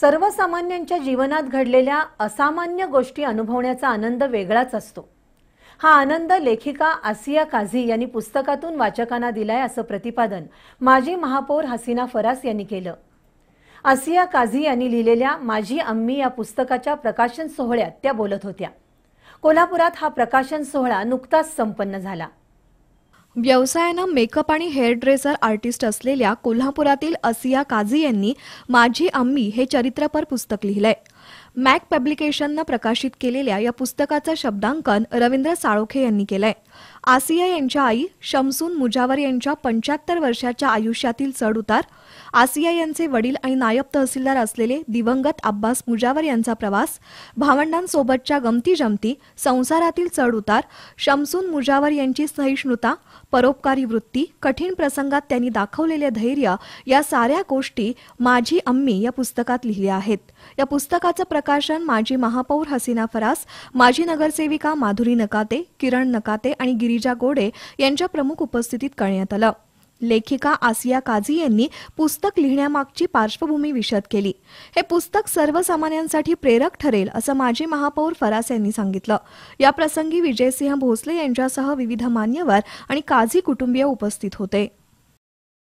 सर्वसामान्यांच्या जीवनात घडलेल्या असामान्य गोष्टी अनुभवण्याचा आनंद वेगळाच असतो हा आनंद लेखिका आसिया काझी यांनी पुस्तकातून वाचकांना दिलाय असं प्रतिपादन माजी महापौर हसीना फरास यांनी केलं आसिया काझी यांनी लिहिलेल्या माझी अम्मी या पुस्तकाच्या प्रकाशन सोहळ्यात त्या बोलत होत्या कोल्हापुरात हा प्रकाशन सोहळा नुकताच संपन्न झाला व्यवसायानं मेकअप आणि हेअर ड्रेसर आर्टिस्ट असलेल्या कोल्हापुरातील असिया काझी यांनी माझी आम्ही हे चरित्रपर पुस्तक लिहिलंय मॅक पब्लिकेशननं प्रकाशित केलेल्या या पुस्तकाचं शब्दांकन रवींद्र साळोखे यांनी केलंय आसिया यांच्या आई शमसून मुजावर यांच्या पंच्याहत्तर वर्षाच्या आयुष्यातील चढउतार आसिया यांचे वडील आणि नायब तहसीलदार असलेले दिवंगत अब्बास मुजावर यांचा प्रवास भावंडांसोबतच्या गमती जमती संसारातील उतार शमसून मुजावर यांची सहिष्णुता परोपकारी वृत्ती कठीण प्रसंगात त्यांनी दाखवलेले धैर्य या साऱ्या गोष्टी माझी अम्मी या पुस्तकात लिहिल्या आहेत या पुस्तकाचं प्रकाशन माजी महापौर हसीना फरास माजी नगरसेविका माधुरी नकाते किरण नकाते आणि आणि गिरिजा गोडे यांच्या प्रमुख उपस्थितीत करण्यात आलं लेखिका आसिया काझी यांनी पुस्तक लिहिण्यामागची पार्श्वभूमी विशद केली हे पुस्तक सर्वसामान्यांसाठी प्रेरक ठरेल असं माजी महापौर फरास यांनी सांगितलं याप्रसंगी विजयसिंह भोसले यांच्यासह विविध मान्यवर आणि काझी कुटुंबीय उपस्थित होते